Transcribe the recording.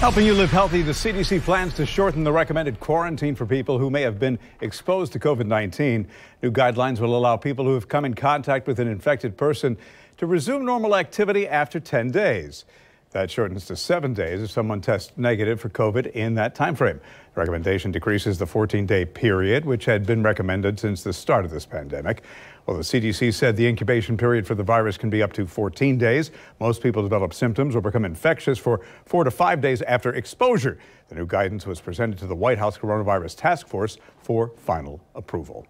Helping you live healthy, the CDC plans to shorten the recommended quarantine for people who may have been exposed to COVID 19. New guidelines will allow people who have come in contact with an infected person to resume normal activity after 10 days. That shortens to seven days if someone tests negative for COVID in that time frame. The recommendation decreases the 14-day period, which had been recommended since the start of this pandemic. Well, the CDC said the incubation period for the virus can be up to 14 days. Most people develop symptoms or become infectious for four to five days after exposure. The new guidance was presented to the White House Coronavirus Task Force for final approval.